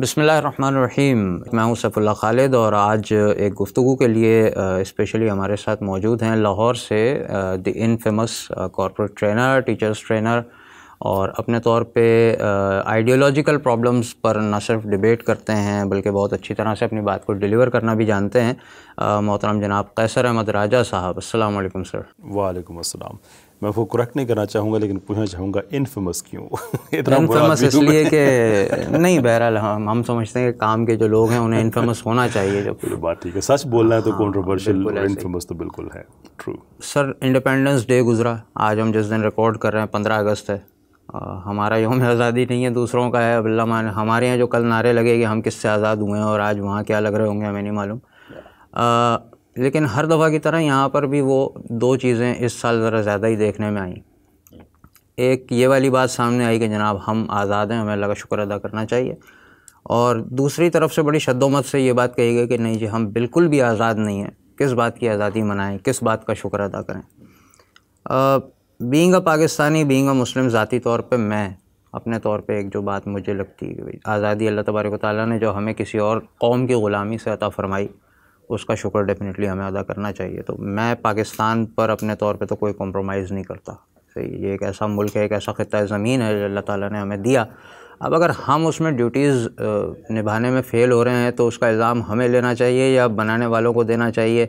बसमीम मैं हूं सफ़ुल्ला खालिद और आज एक गुफ्तु के लिए इस्पेशली हमारे साथ मौजूद हैं लाहौर से the in famous corporate trainer teachers trainer और अपने तौर पे आइडियोलॉजिकल प्रॉब्लम्स पर ना सिर्फ डिबेट करते हैं बल्कि बहुत अच्छी तरह से अपनी बात को डिलीवर करना भी जानते हैं मोहतरम जनाब कैसर अहमद राजा साहब असल सर वालेकाम मैं वो करेक्ट नहीं करना चाहूँगा लेकिन पूछना चाहूँगा इनफेमस क्यों इतना इनफेमस इसलिए कि नहीं बहरहाल हम हाँ, हम समझते हैं कि काम के जो लोग हैं उन्हें इनफेमस होना चाहिए जब बात ठीक है सच बोलना है तो हाँ, कॉन्ट्रोवर्शियल इनफेमस तो बिल्कुल है ट्रू सर इंडिपेंडेंस डे गुजरा आज हम जिस दिन रिकॉर्ड कर रहे हैं पंद्रह अगस्त है हमारा योम आज़ादी नहीं है दूसरों का है अल्लाह मान हमारे यहाँ जो कल नारे लगे कि हम किससे आज़ाद हुए हैं और आज वहाँ क्या लग रहे होंगे हमें नहीं मालूम लेकिन हर दफ़ा की तरह यहाँ पर भी वो दो चीज़ें इस साल ज़रा ज़्यादा ही देखने में आईं एक ये वाली बात सामने आई कि जनाब हम आज़ाद हैं हमें अल्लाह का शुक्र अदा करना चाहिए और दूसरी तरफ से बड़ी शद्दोमत से ये बात कही गई कि नहीं जी हम बिल्कुल भी आज़ाद नहीं हैं किस बात की आज़ादी मनाएं किस बात का शुक्र अदा करें being a Pakistani being a Muslim ज़ाती तौर पर मैं अपने तौर पर एक जो बात मुझे लगती है आज़ादी अल्लाह तबारक ताली ने जो हमें किसी और कौम की ग़ुलामी से अता फ़रमाई उसका शुक्र डेफिनेटली हमें अदा करना चाहिए तो मैं पाकिस्तान पर अपने तौर पे तो कोई कॉम्प्रोमाइज़ नहीं करता ये एक ऐसा मुल्क है एक ऐसा ख़त्ता ज़मीन है अल्लाह ताला ने हमें दिया अब अगर हम उसमें ड्यूटीज़ निभाने में फ़ेल हो रहे हैं तो उसका इल्ज़ाम हमें लेना चाहिए या बनाने वालों को देना चाहिए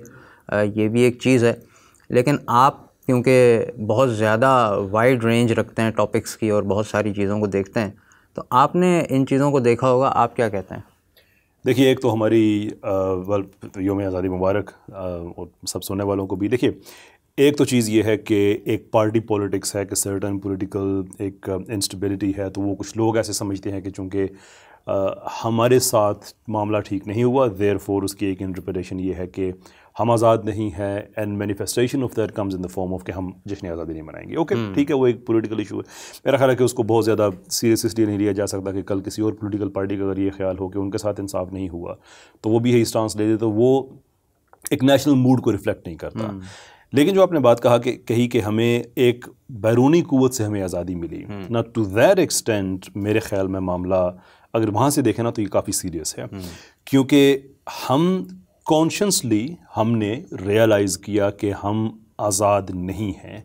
ये भी एक चीज़ है लेकिन आप क्योंकि बहुत ज़्यादा वाइड रेंज रखते हैं टॉपिक्स की और बहुत सारी चीज़ों को देखते हैं तो आपने इन चीज़ों को देखा होगा आप क्या कहते हैं देखिए एक तो हमारी योम आज़ादी मुबारक और सब सुनने वालों को भी देखिए एक तो चीज़ ये है कि एक पार्टी पॉलिटिक्स है कि सर्टन पॉलिटिकल एक इंस्टेबिलिटी है तो वो कुछ लोग ऐसे समझते हैं कि चूँकि हमारे साथ मामला ठीक नहीं हुआ देयर फोर उसकी एक इंटरप्रटेशन ये है कि हम आज़ाद नहीं है and manifestation of that comes in the form of कि हम जश्न आज़ादी नहीं मनाएंगे ओके okay, hmm. ठीक है वो एक पोलिटिकल इशू है मेरा ख्याल है कि उसको बहुत ज़्यादा सीरियस इसलिए नहीं लिया जा सकता कि कल किसी और पोलिटिकल पार्टी का अगर ये ख्याल हो कि उनके साथ इंसाफ नहीं हुआ तो वो भी यही स्टांस ले दे तो वो एक नेशनल मूड को रिफ्लेक्ट नहीं करता hmm. लेकिन जो आपने बात कहा कि कही कि हमें एक बैरूनी कुत से हमें आज़ादी मिली hmm. ना टू वैर एक्सटेंट मेरे ख्याल में मामला अगर वहाँ से देखें ना तो ये काफ़ी सीरियस है क्योंकि हम कॉन्शंसली हमने रियलाइज़ किया कि हम आज़ाद नहीं हैं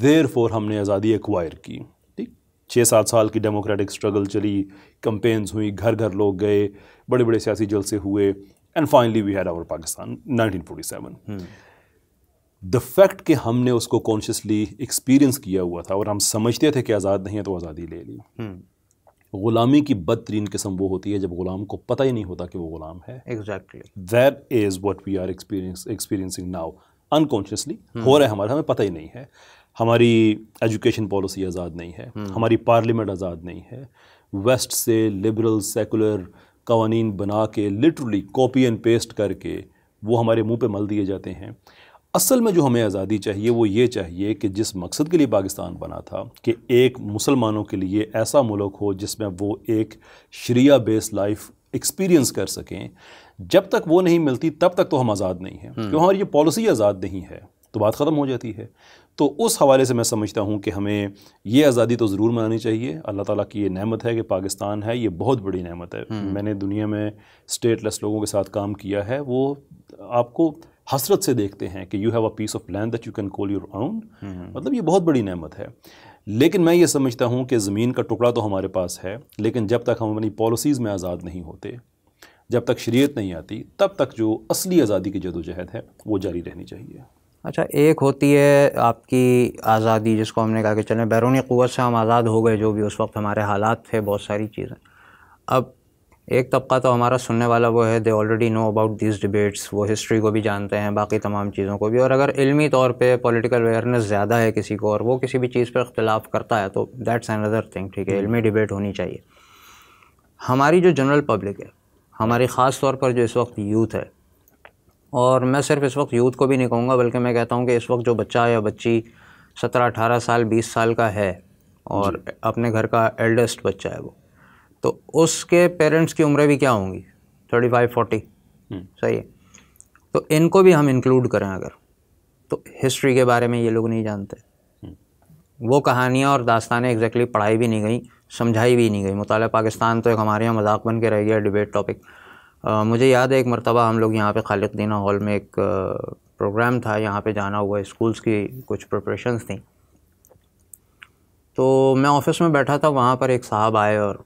देर हम्म। फोर हमने आज़ादी एक्वायर की ठीक छः सात साल की डेमोक्रेटिक स्ट्रगल चली कंपेन्स हुई घर घर लोग गए बड़े बड़े सियासी जलसे हुए and finally we had our Pakistan 1947 the fact कि हमने उसको कॉन्शियसली एक्सपीरियंस किया हुआ था और हम समझते थे कि आज़ाद नहीं है तो आज़ादी ले ली हम्म। ग़ुलामी की बदतरीन किस्म वो होती है जब ग़ुलाम को पता ही नहीं होता कि वो ग़ुलाम है exactly that is what we are experience experiencing now unconsciously हो रहा है हमारे हमें पता ही नहीं है हमारी एजुकेशन पॉलिसी आज़ाद नहीं है हम्म। हमारी पार्लियामेंट आज़ाद नहीं है वेस्ट से लिबरल सेकुलर कवानीन बना के लिटरली कॉपी एंड पेस्ट करके वो हमारे मुंह पे मल दिए जाते हैं असल में जो हमें आज़ादी चाहिए वो ये चाहिए कि जिस मकसद के लिए पाकिस्तान बना था कि एक मुसलमानों के लिए ऐसा मुल्क हो जिसमें वो एक शरिया बेस्ड लाइफ एक्सपीरियंस कर सकें जब तक वो नहीं मिलती तब तक तो हम आज़ाद नहीं हैं हम्म। क्यों हमारी ये पॉलिसी आज़ाद नहीं है तो बात ख़त्म हो जाती है तो उस हवाले से मैं समझता हूँ कि हमें ये आज़ादी तो ज़रूर मनानी चाहिए अल्लाह ताला की ये नेमत है कि पाकिस्तान है ये बहुत बड़ी नेमत है हम्म। मैंने दुनिया में स्टेटलेस लोगों के साथ काम किया है वो आपको हसरत से देखते हैं कि you have a piece of land that you can call your own मतलब ये बहुत बड़ी नहमत है लेकिन मैं ये समझता हूँ कि ज़मीन का टुकड़ा तो हमारे पास है लेकिन जब तक हम अपनी पॉलिसीज़ में आज़ाद नहीं होते जब तक शरीयत नहीं आती तब तक जो असली आज़ादी की जदोजहद है वो जारी रहनी चाहिए अच्छा एक होती है आपकी आज़ादी जिसको हमने कहा कि चलें बैरूनी क़वत से हम आज़ाद हो गए जो भी उस वक्त हमारे हालात थे बहुत सारी चीज़ें अब एक तबका तो हमारा सुनने वाला वो है they already know about this debates वो हिस्ट्री को भी जानते हैं बाकी तमाम चीज़ों को भी और अगर इलमी तौर पे पॉलिटिकल अवेयरनेस ज़्यादा है किसी को और वो किसी भी चीज़ पर अख्तिलाफ करता है तो दैट्स अनदर थिंग ठीक है हम्म। इलमी डिबेट होनी चाहिए हमारी जो जनरल पब्लिक है हमारी ख़ास तौर पर जो इस वक्त यूथ है और मैं सिर्फ इस वक्त यूथ को भी नहीं कहूँगा बल्कि मैं कहता हूँ कि इस वक्त जो बच्चा या बच्ची सत्रह अठारह साल बीस साल का है और अपने घर का एल्डेस्ट बच्चा है वो तो उसके पेरेंट्स की उम्र भी क्या होंगी थर्टी फाइव फोर्टी सही है तो इनको भी हम इंक्लूड करें अगर तो हिस्ट्री के बारे में ये लोग नहीं जानते हम्म। वो कहानियाँ और दास्तानें एग्जैक्टली exactly पढ़ाई भी नहीं गई समझाई भी नहीं गई मुताल पाकिस्तान तो एक हमारे यहाँ मजाक बन के रह गया डिबेट टॉपिक मुझे याद है एक मरतबा हम लोग यहाँ पे खालिद दीना हॉल में एक प्रोग्राम था यहाँ पे जाना हुआ स्कूल्स की कुछ प्रपरेशन थी तो मैं ऑफिस में बैठा था वहाँ पर एक साहब आए और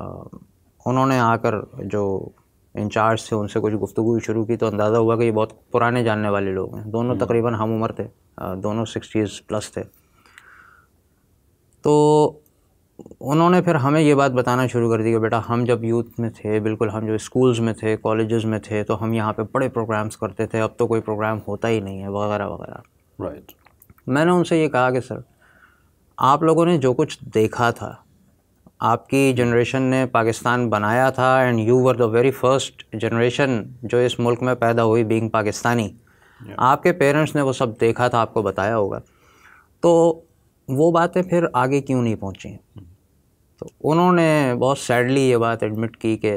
उन्होंने आकर जो इंचार्ज थे उनसे कुछ गुफ्तु शुरू की तो अंदाज़ा हुआ कि ये बहुत पुराने जानने वाले लोग हैं दोनों हम्म। तकरीबन हम उम्र थे दोनों सिक्सटीज़ प्लस थे तो उन्होंने फिर हमें ये बात बताना शुरू कर दी कि बेटा हम जब यूथ में थे बिल्कुल हम जो स्कूल्स में थे कॉलेजेस में थे तो हम यहाँ पे बड़े प्रोग्राम्स करते थे अब तो कोई प्रोग्राम होता ही नहीं है वगैरह वगैरह राइट right. मैंने उनसे ये कहा कि सर आप लोगों ने जो कुछ देखा था आपकी जनरेशन ने पाकिस्तान बनाया था and you were the very first generation जो इस मुल्क में पैदा हुई बीइंग पाकिस्तानी yeah. आपके पेरेंट्स ने वो सब देखा था आपको बताया होगा तो वो बातें फिर आगे क्यों नहीं पहुँची hmm. तो उन्होंने बहुत सैडली ये बात एडमिट की कि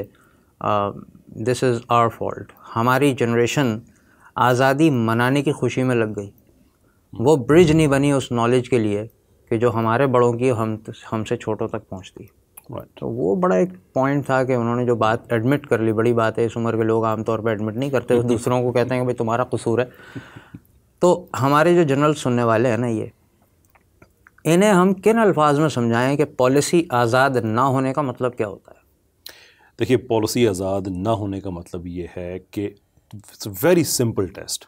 दिस इज़ आवर फॉल्ट हमारी जनरेशन आज़ादी मनाने की खुशी में लग गई hmm. वो ब्रिज नहीं बनी उस नॉलेज के लिए कि जो हमारे बड़ों की हम हमसे छोटों तक पहुंचती तो वो बड़ा एक पॉइंट था कि उन्होंने जो बात एडमिट कर ली बड़ी बात है इस उम्र के लोग आमतौर पर एडमिट नहीं करते दूसरों को कहते हैं कि भाई तुम्हारा कसूर है तो हमारे जो जनरल सुनने वाले हैं ना ये इन्हें हम किन अल्फाज में समझाएं कि पॉलिसी आज़ाद ना होने का मतलब क्या होता है देखिए पॉलिसी आज़ाद ना होने का मतलब ये है कि इट्स वेरी सिंपल टेस्ट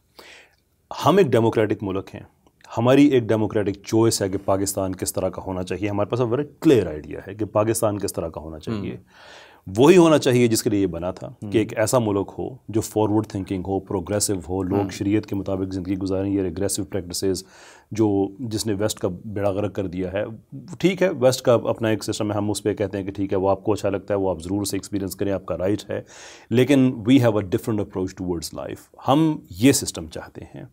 हम एक डेमोक्रेटिक मुल्क हैं हमारी एक डेमोक्रेटिक चॉइस है कि पाकिस्तान किस तरह का होना चाहिए हमारे पास वेरी क्लियर आइडिया है कि पाकिस्तान किस तरह का होना चाहिए हम्म। वही होना चाहिए जिसके लिए ये बना था कि हम्म। एक ऐसा मुल्क हो जो फॉरवर्ड थिंकिंग हो प्रोग्रेसिव हो लोग हम्म। शरीयत के मुताबिक ज़िंदगी गुजारें या रिग्रेसिव प्रैक्टिसेस जो जिसने वेस्ट का बेड़ा गर्क कर दिया है ठीक है वेस्ट का अपना एक सिस्टम है हम उस पर कहते हैं कि ठीक है वो आपको अच्छा लगता है वो आप ज़रूर से एक्सपीरियंस करें आपका राइट है लेकिन we have a different approach towards life हम ये सिस्टम चाहते हैं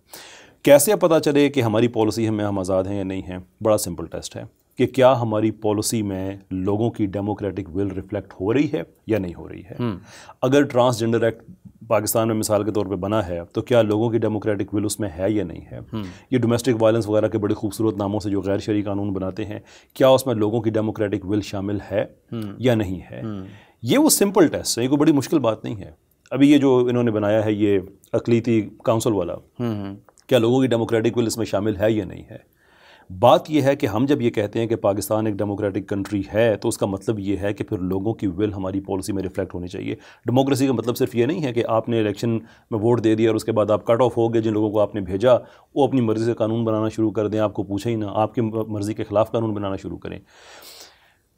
कैसे पता चले कि हमारी पॉलिसी में हम आज़ाद हैं या नहीं हैं बड़ा सिंपल टेस्ट है कि क्या हमारी पॉलिसी में लोगों की डेमोक्रेटिक विल रिफ्लेक्ट हो रही है या नहीं हो रही है हम्म। अगर ट्रांसजेंडर एक्ट पाकिस्तान में मिसाल के तौर पे बना है तो क्या लोगों की डेमोक्रेटिक विल उसमें है या नहीं है हम्म। ये डोमेस्टिक वायलेंस वगैरह के बड़े खूबसूरत नामों से जो गैर शरी कानून बनाते हैं क्या उसमें लोगों की डेमोक्रेटिक विल शामिल है हम्म। या नहीं है ये वो सिंपल टेस्ट है ये कोई बड़ी मुश्किल बात नहीं है अभी ये जो इन्होंने बनाया है ये अकलीती काउंसिल वाला क्या लोगों की डेमोक्रेटिक विल इसमें शामिल है या नहीं है बात यह है कि हम जब ये कहते हैं कि पाकिस्तान एक डेमोक्रेटिक कंट्री है तो उसका मतलब ये है कि फिर लोगों की विल हमारी पॉलिसी में रिफ्लेक्ट होनी चाहिए डेमोक्रेसी का मतलब सिर्फ ये नहीं है कि आपने इलेक्शन में वोट दे दिया और उसके बाद आप कट ऑफ हो गए जिन लोगों को आपने भेजा वो अपनी मर्ज़ी से कानून बनाना शुरू कर दें आपको पूछें ही ना आपकी मर्ज़ी के ख़िलाफ़ कानून बनाना शुरू करें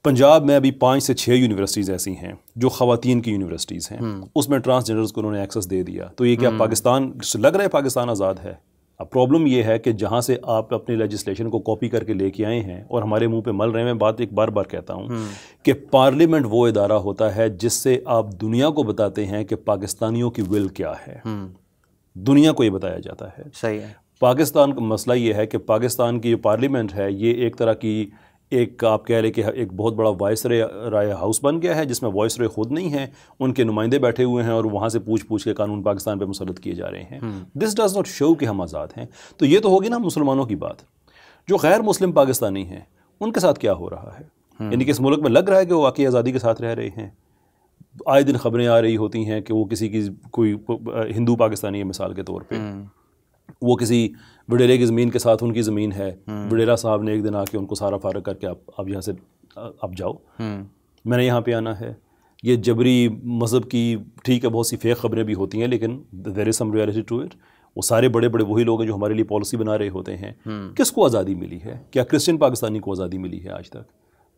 पंजाब में अभी पाँच से छः यूनिवर्सिटीज़ ऐसी हैं जो खातन की यूनिवर्सिटीज़ हैं हम्म। उसमें ट्रांसजेंडर्स को उन्होंने एक्सेस दे दिया तो ये क्या हम्म। पाकिस्तान लग रहा है पाकिस्तान आज़ाद है अब प्रॉब्लम यह है कि जहाँ से आप अपने लेजिस्लेशन को कॉपी करके लेके आए हैं और हमारे मुंह पे मल रहे हैं मैं बात एक बार बार कहता हूँ हम्म। कि पार्लियामेंट वो इदारा होता है जिससे आप दुनिया को बताते हैं कि पाकिस्तानियों की विल क्या है हम्म। दुनिया को ये बताया जाता है सही है पाकिस्तान का मसला ये है कि पाकिस्तान की जो पार्लियामेंट है ये एक तरह की एक आप कह रहे कि एक बहुत बड़ा वॉइस राय हाउस बन गया है जिसमें वॉइस रे खुद नहीं है उनके नुमाइंदे बैठे हुए हैं और वहाँ से पूछ पूछ के कानून पाकिस्तान पर मुसरत किए जा रहे हैं दिस डज़ नॉट शो कि हम आज़ाद हैं तो ये तो होगी ना मुसलमानों की बात जो गैर मुस्लिम पाकिस्तानी हैं उनके साथ क्या हो रहा है हम्म। यानी कि इस मुल्क में लग रहा है कि वो वाकई आज़ादी के साथ रह रहे हैं आए दिन खबरें आ रही होती हैं कि वो किसी की कोई हिंदू पाकिस्तानी है मिसाल के तौर पर वो किसी वडेरे की ज़मीन के साथ उनकी ज़मीन है वडेरा साहब ने एक दिन आके उनको सारा फारग करके आप अब यहाँ से आप जाओ हम्म। मैंने यहाँ पे आना है ये जबरी मज़हब की ठीक है बहुत सी फेक खबरें भी होती हैं लेकिन there is some reality to it वो सारे बड़े बड़े वही लोग हैं जो हमारे लिए पॉलिसी बना रहे होते हैं हम्म। किसको आज़ादी मिली है क्या क्रिश्चियन पाकिस्तानी को आज़ादी मिली है आज तक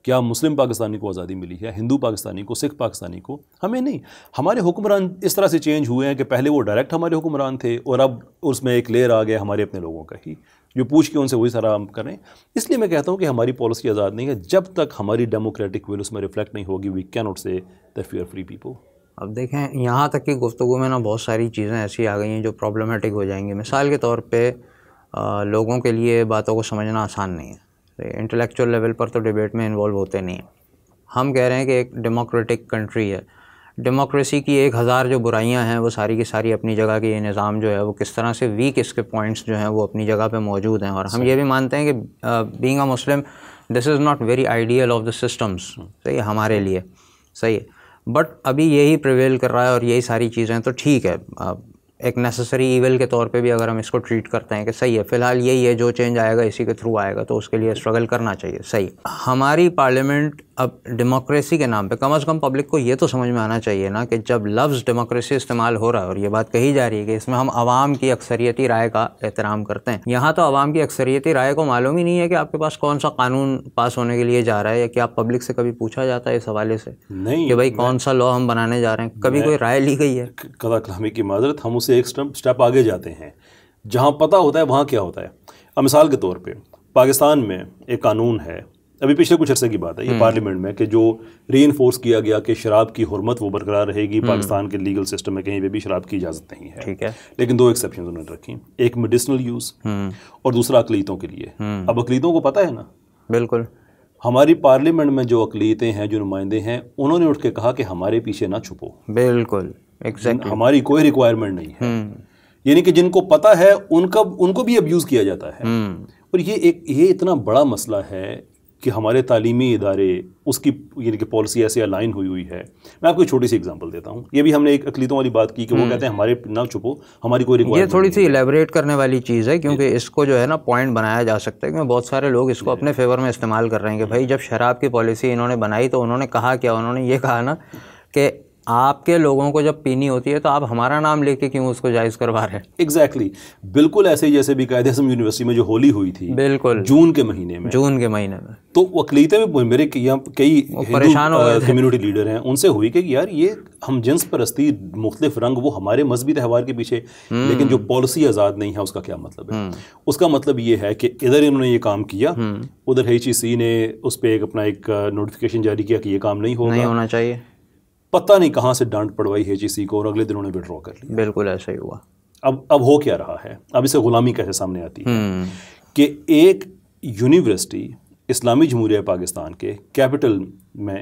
क्या मुस्लिम पाकिस्तानी को आज़ादी मिली है हिंदू पाकिस्तानी को सिख पाकिस्तानी को हमें नहीं हमारे हुक्मरान इस तरह से चेंज हुए हैं कि पहले वो डायरेक्ट हमारे हुक्मरान थे और अब उसमें एक लेयर आ गया हमारे अपने लोगों का ही जो पूछ के उनसे वही सारा हम करें इसलिए मैं कहता हूँ कि हमारी पॉलिसी आज़ाद नहीं है जब तक हमारी डेमोक्रेटिक विल उसमें रिफ्लेक्ट नहीं होगी we can not say that we are free people अब देखें यहाँ तक की गुफ्तु में ना बहुत सारी चीज़ें ऐसी आ गई हैं जो प्रॉब्लमेटिक हो जाएंगी मिसाल के तौर पर लोगों के लिए बातों को समझना आसान नहीं है इंटेलेक्चुअल लेवल पर तो डिबेट में इन्वॉल्व होते नहीं हम कह रहे हैं कि एक डेमोक्रेटिक कंट्री है डेमोक्रेसी की एक हज़ार जो बुराइयां हैं वो सारी की सारी अपनी जगह की ये निज़ाम जो है वो किस तरह से वीक इसके पॉइंट्स जो हैं वो अपनी जगह पे मौजूद हैं और हम ये भी मानते हैं कि being a Muslim this is not very ideal of the systems सही हमारे लिए सही है बट अभी यही प्रिवेल कर रहा है और यही सारी चीज़ें तो ठीक है एक नेसेसरी ईवेल के तौर पे भी अगर हम इसको ट्रीट करते हैं कि सही है फ़िलहाल यही है जो चेंज आएगा इसी के थ्रू आएगा तो उसके लिए स्ट्रगल करना चाहिए सही हमारी पार्लियामेंट अब डेमोक्रेसी के नाम पे कम अज़ कम पब्लिक को ये तो समझ में आना चाहिए ना कि जब लफ्ज़ डेमोक्रेसी इस्तेमाल हो रहा है और ये बात कही जा रही है कि इसमें हम आवाम की अक्सरियती राय का एहतराम करते हैं यहाँ तो आवाम की अक्सरियती राय को मालूम ही नहीं है कि आपके पास कौन सा कानून पास होने के लिए जा रहा है या क्या पब्लिक से कभी पूछा जाता है इस हवाले से नहीं कि भाई कौन सा लॉ हम बनाने जा रहे हैं कभी कोई राय ली गई है कलाकलामी की माजरत हम उस से एक स्टेप आगे जाते हैं जहाँ पता होता है वहाँ क्या होता है अब मिसाल के तौर पर पाकिस्तान में एक कानून है अभी पिछले कुछ अरसे की बात है ये हम्म। पार्लियामेंट में कि जो री इन्फोर्स किया गया कि शराब की हरमत वो बरकरार रहेगी हम्म। पाकिस्तान के लीगल सिस्टम में कहीं पर भी शराब की इजाज़त नहीं है ठीक है लेकिन दो एक्सेप्शन उन्होंने रखी एक मेडिसिनल हम्म। यूज़ और दूसरा अकलीतों के लिए अब अकलीतों को पता है ना बिल्कुल हमारी पार्लियामेंट में जो अकलीतें हैं जो नुमाइंदे हैं उन्होंने उठ के कहा कि हमारे पीछे ना छुपो बिल्कुल exactly. हमारी कोई रिक्वायरमेंट नहीं है हम्म। यानी कि जिनको पता है उनका उनको भी अब्यूज़ किया जाता है हम्म। और ये एक ये इतना बड़ा मसला है कि हमारे तालीमी इदारे उसकी यानी कि पॉलिसी ऐसे अलाइन हुई हुई है मैं आपको छोटी सी एग्जांपल देता हूँ ये भी हमने एक अकलीतों वाली बात की कि वो हम्म। कहते हैं हमारे ना छुपो हमारी कोई ये थोड़ी सी इलेबरेट करने वाली चीज़ है क्योंकि इसको जो है ना पॉइंट बनाया जा सकता है क्योंकि बहुत सारे लोग इसको अपने फेवर में इस्तेमाल कर रहे हैं कि भाई जब शराब की पॉलिसी इन्होंने बनाई तो उन्होंने कहा क्या उन्होंने ये कहा ना कि आपके लोगों को जब पीनी होती है तो आप हमारा नाम लेके क्यों उसको जायज़ करवा रहे हैं एग्जैक्टली exactly. बिल्कुल ऐसे ही जैसे भी कायदे यूनिवर्सिटी में जो होली हुई थी बिल्कुल जून के महीने में जून के महीने में तो अकलीते में मेरे कई परेशान कम्युनिटी लीडर हैं उनसे हुई कि यार ये हम जिन्स परस्ती मुख्तलिफ रंग वो हमारे मजहबी त्यौहार के पीछे हम्म। लेकिन जो पॉलिसी आज़ाद नहीं है उसका क्या मतलब है हम्म। उसका मतलब ये है कि इधर इन्होंने ये काम किया हम्म। उधर एच e ने उस पर एक अपना एक नोटिफिकेशन जारी किया कि ये काम नहीं होगा नहीं होना चाहिए पता नहीं कहाँ से डांट पड़वाई है जी को और अगले दिन उन्होंने विड्रॉ कर लिया बिल्कुल ऐसा ही हुआ अब अब हो क्या रहा है अब इसे गुलामी कैसे सामने आती है हम्म। कि एक यूनिवर्सिटी इस्लामी जमहूरिया पाकिस्तान के कैपिटल में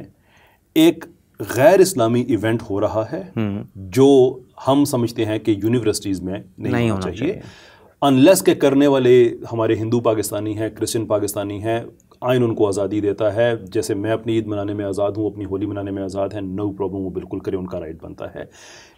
एक गैर इस्लामी इवेंट हो रहा है हम्म। जो हम समझते हैं कि यूनिवर्सिटीज़ में नहीं, नहीं होना चाहिए अनलेस के करने वाले हमारे हिंदू पाकिस्तानी हैं क्रिश्चियन पाकिस्तानी हैं आयन उनको आज़ादी देता है जैसे मैं अपनी ईद मनाने में आज़ाद हूँ अपनी होली मनाने में आज़ाद है नो प्रॉब्लम वो बिल्कुल करें उनका राइट बनता है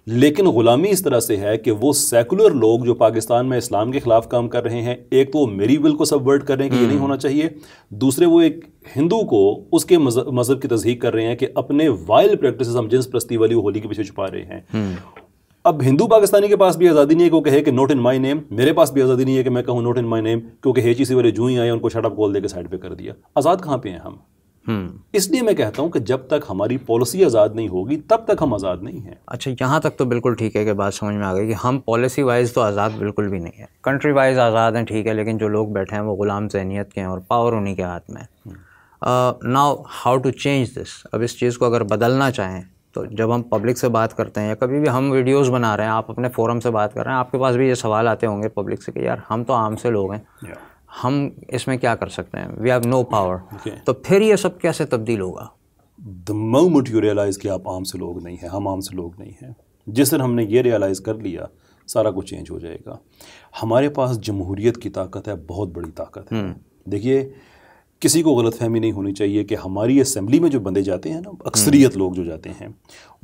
लेकिन ग़ुलामी इस तरह से है कि वो सेकुलर लोग जो पाकिस्तान में इस्लाम के ख़िलाफ़ काम कर रहे हैं एक तो वो मेरी विल को सबवर्ट कर रहे हैं कि ये नहीं हम्म। होना चाहिए दूसरे वो एक हिंदू को उसके मज़हब की तस्दीक कर रहे हैं कि अपने वाइल्ड प्रैक्टिस हम जिन्स प्रस्ती वाली होली के पीछे छुपा रहे हैं हम्म। अब हिंदू पाकिस्तानी के पास भी आज़ादी नहीं है वो कहे कि नोट इन माई नेम मेरे पास भी आज़ादी नहीं है कि मैं कहूँ नोट इन माई नेम क्योंकि हेची से वाले जूँ ही आए उनको शटअप कॉल दे के साइड पे कर दिया आज़ाद कहाँ पे हैं हम हम्म। इसलिए मैं कहता हूँ कि जब तक हमारी पॉलिसी आज़ाद नहीं होगी तब तक हम आज़ाद नहीं हैं अच्छा यहाँ तक तो बिल्कुल ठीक है कि बात समझ में आ गई कि हम पॉलिसी वाइज तो आज़ाद बिल्कुल भी नहीं है कंट्री वाइज आज़ाद हैं ठीक है लेकिन जो लोग बैठे हैं वो ग़ुलाम जहनीत के हैं और पावर उन्हीं के हाथ में now how to change this अब इस चीज़ को अगर बदलना चाहें तो जब हम पब्लिक से बात करते हैं या कभी भी हम वीडियोस बना रहे हैं आप अपने फोरम से बात कर रहे हैं आपके पास भी ये सवाल आते होंगे पब्लिक से कि यार हम तो आम से लोग हैं yeah. हम इसमें क्या कर सकते हैं वी हैव नो पावर तो फिर ये सब कैसे तब्दील होगा द मोमेंट यू रियलाइज़ कि आप आम से लोग नहीं हैं हम आम से लोग नहीं हैं जिस दिन हमने ये रियलाइज़ कर लिया सारा कुछ चेंज हो जाएगा हमारे पास जमहूरीत की ताकत है बहुत बड़ी ताकत है हम्म। देखिए किसी को गलत फहमी नहीं होनी चाहिए कि हमारी असम्बली में जो बंदे जाते हैं ना अक्सरियत हम्म। लोग जो जाते हैं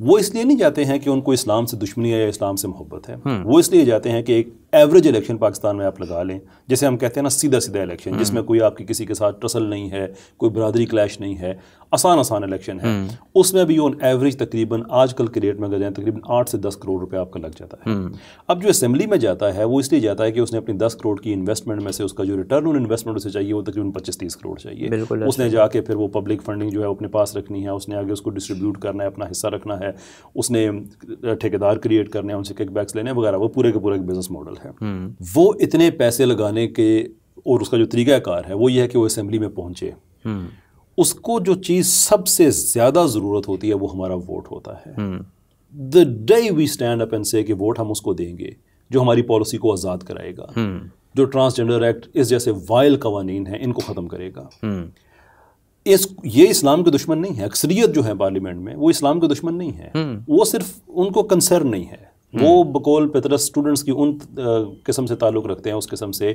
वो इसलिए नहीं जाते हैं कि उनको इस्लाम से दुश्मनी है या इस्लाम से मोहब्बत है हम्म। वो इसलिए जाते हैं कि एक एवरेज इलेक्शन पाकिस्तान में आप लगा लें जैसे हम कहते हैं ना सीधा सीधा इलेक्शन जिसमें कोई आपकी किसी के साथ टसल नहीं है कोई बरदरी क्लैश नहीं है आसान आसान इलेक्शन है हम्म। उसमें भी ऑन एवरेज तकरीबन आजकल के रेट में अगर जाए तकरीबन आठ से दस करोड़ रुपया आपका लग जाता है हम्म। अब जो असेंबली में जाता है वो इसलिए जाता है कि उसने अपनी दस करोड़ की इन्वेस्टमेंट में से उसका जो रिटर्न ऑन इन्वेस्टमेंट उसे चाहिए वो तकरीबन पच्चीस तीस करोड़ चाहिए उसने जाके फिर वो पब्लिक फंडिंग जो है अपने पास रखनी है उसने आगे उसको डिस्ट्रीब्यूट करना है अपना हिस्सा रखना है उसने ठेकेदार क्रिएट करने हैं उनसे किकबैक्स लेने वगैरह वो पूरे के पूरा एक बिजनेस मॉडल है हम्म। वो इतने पैसे लगाने के और उसका जो तरीकाकार है वो ये है कि वो असेंबली में पहुंचे उसको जो चीज़ सबसे ज़्यादा ज़रूरत होती है वो हमारा वोट होता है the day we stand up and say कि वोट हम उसको देंगे जो हमारी पॉलिसी को आज़ाद कराएगा हम्म। जो ट्रांसजेंडर एक्ट इस जैसे वायल कवानीन है इनको ख़त्म करेगा हम्म। इस ये इस्लाम के दुश्मन नहीं है अक्सरियत जो है पार्लियामेंट में वो इस्लाम के दुश्मन नहीं है हम्म। वो सिर्फ उनको कंसर्न नहीं है वो बकौल पितरस स्टूडेंट्स की उन किस्म से ताल्लुक़ रखते हैं उस किस्म से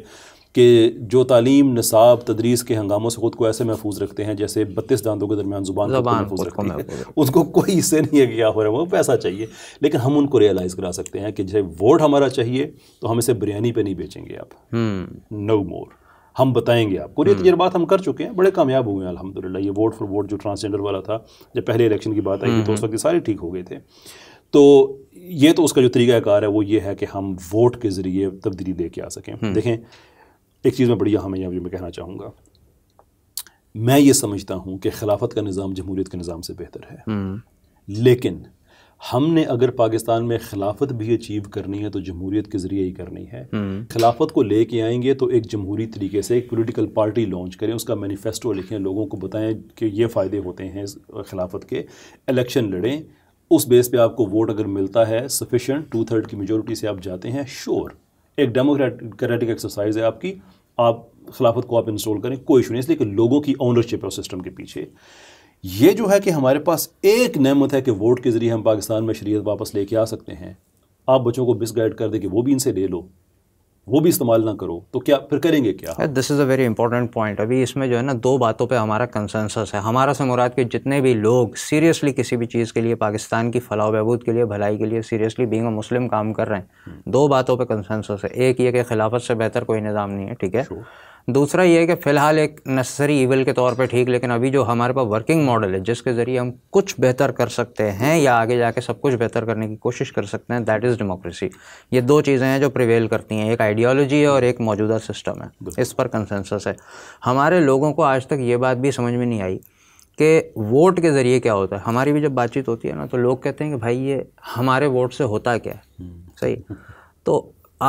कि जो तालीम नसाब तदरीस के हंगामों से ख़ुद को ऐसे महफूज रखते हैं जैसे बत्तीस दांतों के दरमियान जुबान महफूज रखते हैं उसको कोई इससे नहीं है कि क्या हो रहा है वो पैसा चाहिए लेकिन हम उनको रियलाइज़ करा सकते हैं कि जैसे वोट हमारा चाहिए तो हम इसे बिरयानी पर नहीं बेचेंगे आप नो हम्म। मोर हम बताएंगे आपको ये हम्म। तजर्बात हम कर चुके हैं बड़े कामयाब हुए हैं अलहमदिल्ला ये वोट फॉर वोट जो ट्रांसजेंडर वाला था जब पहले इलेक्शन की बात आई हम्म, तो उस वक्त सारे ठीक हो गए थे तो ये तो उसका जो तरीक़ाकार है वो ये है कि हम वोट के ज़रिए तब्दीली लेके आ सकें हम्म। देखें एक चीज़ में बड़ी हमें यहाँ मैं कहना चाहूँगा मैं ये समझता हूँ कि खिलाफत का निज़ाम जमहूरीत के निज़ाम से बेहतर है हम्म। लेकिन हमने अगर पाकिस्तान में खिलाफत भी अचीव करनी है तो जमहूरीत के ज़रिए ही करनी है हम्म। खिलाफत को लेके आएंगे तो एक जमहूरी तरीके से एक पॉलिटिकल पार्टी लॉन्च करें उसका मैनिफेस्टो लिखें लोगों को बताएं कि ये फ़ायदे होते हैं खिलाफत के इलेक्शन लड़ें उस बेस पे आपको वोट अगर मिलता है सफिशेंट टू थर्ड की मेजोरिटी से आप जाते हैं श्योर एक डेमोक्रेटिक एक्सरसाइज है आपकी आप खिलाफत को आप इंस्टॉल करें कोई इशू नहीं इसलिए कि लोगों की ओनरशिप है उस सिस्टम के पीछे ये जो है कि हमारे पास एक नहमत है कि वोट के ज़रिए हम पाकिस्तान में शरीय वापस लेके आ सकते हैं आप बच्चों को मिस गाइड कर दें कि वो भी इनसे ले लो वो भी इस्तेमाल ना करो तो क्या फिर करेंगे क्या this is a very important point अभी इसमें जो है ना दो बातों पे हमारा कंसेंसस है हमारा से मुराद के जितने भी लोग सीरियसली किसी भी चीज़ के लिए पाकिस्तान की फलाह बहबूद के लिए भलाई के लिए सीरियसली बींग मुस्लिम काम कर रहे हैं hmm. दो बातों पर कंसेंसस है एक ये कि खिलाफत से बेहतर कोई निज़ाम नहीं है ठीक है sure. दूसरा ये है कि फ़िलहाल एक नेसेसरी इवेल के तौर पे ठीक लेकिन अभी जो हमारे पास वर्किंग मॉडल है जिसके ज़रिए हम कुछ बेहतर कर सकते हैं या आगे जाके सब कुछ बेहतर करने की कोशिश कर सकते हैं दैट इज़ डेमोक्रेसी ये दो चीज़ें हैं जो प्रिवेल करती हैं एक आइडियोलॉजी है और एक मौजूदा सिस्टम है इस पर कंसेंसस है हमारे लोगों को आज तक ये बात भी समझ में नहीं आई कि वोट के ज़रिए क्या होता है हमारी भी जब बातचीत होती है ना तो लोग कहते हैं कि भाई ये हमारे वोट से होता क्या है हम्म। सही तो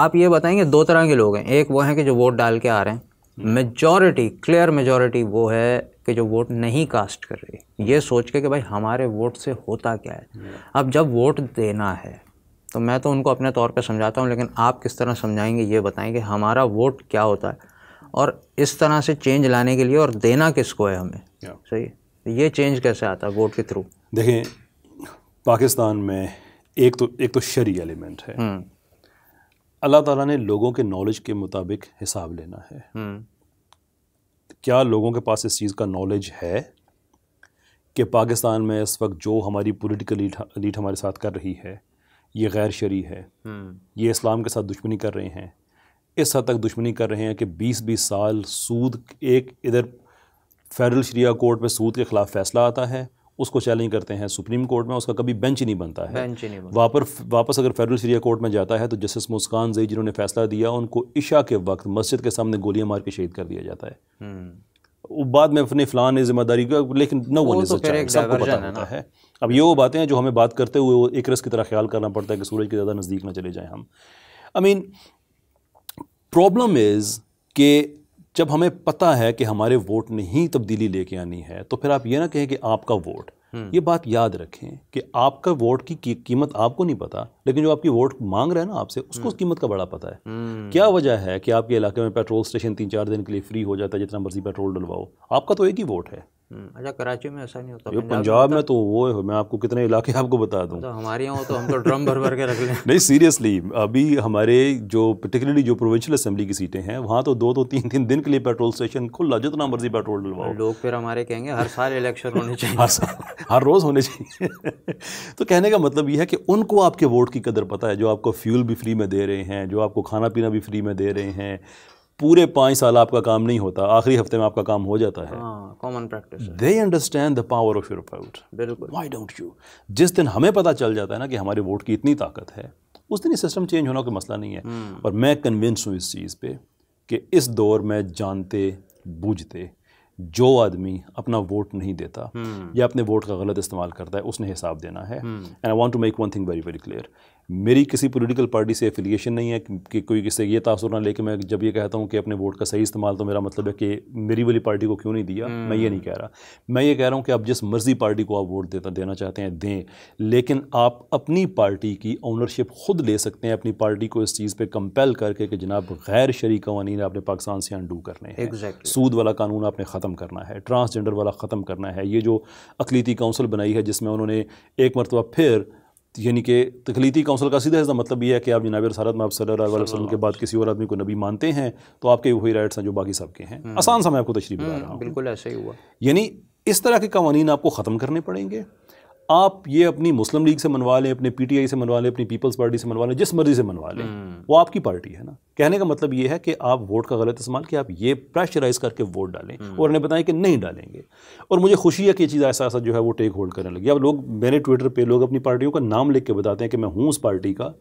आप ये बताएंगे दो तरह के लोग हैं एक वो हैं कि जो वोट डाल के आ रहे हैं मेजॉरिटी क्लियर मेजॉरिटी वो है कि जो वोट नहीं कास्ट कर रही ये सोच के कि भाई हमारे वोट से होता क्या है अब जब वोट देना है तो मैं तो उनको अपने तौर पे समझाता हूँ लेकिन आप किस तरह समझाएंगे ये बताएं कि हमारा वोट क्या होता है और इस तरह से चेंज लाने के लिए और देना किसको है हमें सही ये चेंज कैसे आता है वोट के थ्रू देखें पाकिस्तान में एक तो एक तो शरी एलिमेंट है हम्म। अल्लाह ताला ने लोगों के नॉलेज के मुताबिक हिसाब लेना है हम्म। क्या लोगों के पास इस चीज़ का नॉलेज है कि पाकिस्तान में इस वक्त जो हमारी पोलिटिकल लीड हमारे साथ कर रही है ये गैर शरी है हम्म। ये इस्लाम के साथ दुश्मनी कर रहे हैं इस हद तक दुश्मनी कर रहे हैं कि 20-20 साल सूद एक इधर फेडरल शरिया कोर्ट में सूद के ख़िलाफ़ फ़ैसला आता है उसको चैलेंज करते हैं सुप्रीम कोर्ट में उसका कभी बेंच ही नहीं बनता है बेंच ही नहीं बनता वापस वापस अगर फेडरल सीरिया कोर्ट में जाता है तो जस्टिस मुस्कान जई जिन्होंने फैसला दिया उनको इशा के वक्त मस्जिद के सामने गोलियां मार के शहीद कर दिया जाता है हम्म। बाद में अपने फ़लान ने जिम्मेदारी का लेकिन नो वन इज़ सबको पता होता है अब ये वो बातें हैं जो हमें बात करते हुए वो एक रस की तरह ख्याल करना पड़ता है कि सूरज के ज़्यादा नज़दीक ना चले जाएँ हम आई मीन प्रॉब्लम इज़ के जब हमें पता है कि हमारे वोट ने ही तब्दीली लेके आनी है तो फिर आप ये ना कहें कि आपका वोट हम्म। ये बात याद रखें कि आपका वोट की, कीमत आपको नहीं पता लेकिन जो आपकी वोट मांग रहा है ना आपसे उसको हम्म। उस कीमत का बड़ा पता है हम्म। क्या वजह है कि आपके इलाके में पेट्रोल स्टेशन तीन चार दिन के लिए फ्री हो जाता है जितना मर्जी पेट्रोल डलवाओ आपका तो एक ही वोट है हम्म, अच्छा कराची में ऐसा नहीं होता ये पंजाब में तो वो है मैं आपको कितने इलाके आपको बता दूँ तो हमारे यहाँ तो हम तो ड्रम भर भर के रख लें नहीं सीरियसली अभी हमारे जो पर्टिकुलरली जो प्रोविंशियल असेंबली की सीटें हैं वहाँ तो दो तो तीन तीन दिन के लिए पेट्रोल स्टेशन खुला जितना मर्जी पेट्रोल डलवाओ हाँ, लोग फिर हमारे कहेंगे हर साल इलेक्शन होने चाहिए हर साल हर रोज़ होने चाहिए तो कहने का मतलब ये है कि उनको आपके वोट की कदर पता है जो आपको फ्यूल भी फ्री में दे रहे हैं जो आपको खाना पीना भी फ्री में दे रहे हैं पूरे पाँच साल आपका काम नहीं होता आखिरी हफ्ते में आपका काम हो जाता है common practice they understand the power of your vote बिल्कुल वाई डोंट यू जिस दिन हमें पता चल जाता है ना कि हमारे वोट की इतनी ताकत है उस दिन ये सिस्टम चेंज होना कोई मसला नहीं है hmm. हम्म। और मैं कन्विंस हूँ इस चीज़ पे कि इस दौर में जानते बूझते जो आदमी अपना वोट नहीं देता hmm. या अपने वोट का गलत इस्तेमाल करता है उसने हिसाब देना है and I want to make one thing very very clear मेरी किसी पॉलिटिकल पार्टी से एफिलिएशन नहीं है कि कोई किससे ये तासर ना लेके मैं जब ये कहता हूँ कि अपने वोट का सही इस्तेमाल तो मेरा मतलब है कि मेरी वाली पार्टी को क्यों नहीं दिया हम्म। मैं ये नहीं कह रहा मैं ये कह रहा हूँ कि आप जिस मर्ज़ी पार्टी को आप वोट देता देना चाहते हैं दें लेकिन आप अपनी पार्टी की ओनरशिप खुद ले सकते हैं अपनी पार्टी को इस चीज़ पर कंपेल करके कि जनाब गैर शरी कवानी आपने पाकिस्तान से अंडू करने हैं exactly. सूद वाला कानून आपने ख़त्म करना है ट्रांसजेंडर वाला ख़त्म करना है ये जो अकलीती काउंसिल बनाई है जिसमें उन्होंने एक मरतबा फिर यानी कि तखलीती कौंसल का सीधा इसका मतलब ये है कि आप जनाब सारत में आप वसलम के बाद किसी और आदमी को नबी मानते हैं तो आपके वही राइट्स हैं जो बाकी सबके हैं हम्म। आसान सा मैं आपको तशरी बता हम्म, रहा हूँ बिल्कुल ऐसा ही हुआ यानी इस तरह के कवानीन आपको ख़त्म करने पड़ेंगे आप ये अपनी मुस्लिम लीग से मनवा लें अपने पीटीआई से मनवा लें अपनी पीपल्स पार्टी से मनवा लें जिस मर्जी से मनवा लें हम्म। वो आपकी पार्टी है ना कहने का मतलब ये है कि आप वोट का गलत इस्तेमाल कि आप ये प्रेशराइज करके वोट डालें हम्म। और उन्हें बताएं कि नहीं डालेंगे और मुझे खुशी है कि ये चीज़ ऐसा ऐसा जो है वो टेक होल्ड करने लगी अब लोग मेरे ट्विटर पर लोग अपनी पार्टियों का नाम लिख के बताते हैं कि मैं हूँ उस पार्टी का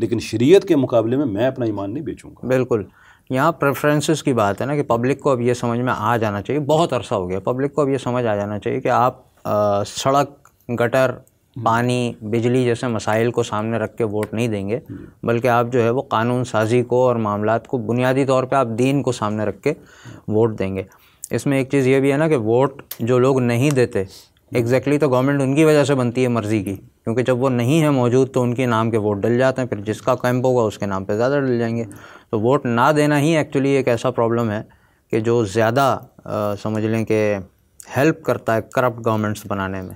लेकिन शरीयत के मुकाबले में मैं अपना ईमान नहीं बेचूंगा बिल्कुल यहाँ प्रेफरेंसेस की बात है ना कि पब्लिक को अब ये समझ में आ जाना चाहिए बहुत अरसा हो गया पब्लिक को अब ये समझ आ जाना चाहिए कि आप आ, सड़क गटर हम्म। पानी बिजली जैसे मसाइल को सामने रख के वोट नहीं देंगे हम्म। बल्कि आप जो है वो कानून साजी को और मामला को बुनियादी तौर पर आप दीन को सामने रख के वोट देंगे इसमें एक चीज़ ये भी है ना कि वोट जो लोग नहीं देते एग्जैक्टली हम्म। exactly तो गवर्नमेंट उनकी वजह से बनती है मर्ज़ी की क्योंकि जब वो नहीं है मौजूद तो उनके नाम के वोट डल जाते हैं फिर जिसका कैंप होगा उसके नाम पे ज़्यादा डल जाएंगे तो वोट ना देना ही एक्चुअली एक ऐसा प्रॉब्लम है कि जो ज़्यादा समझ लें कि हेल्प करता है करप्ट गवर्नमेंट्स बनाने में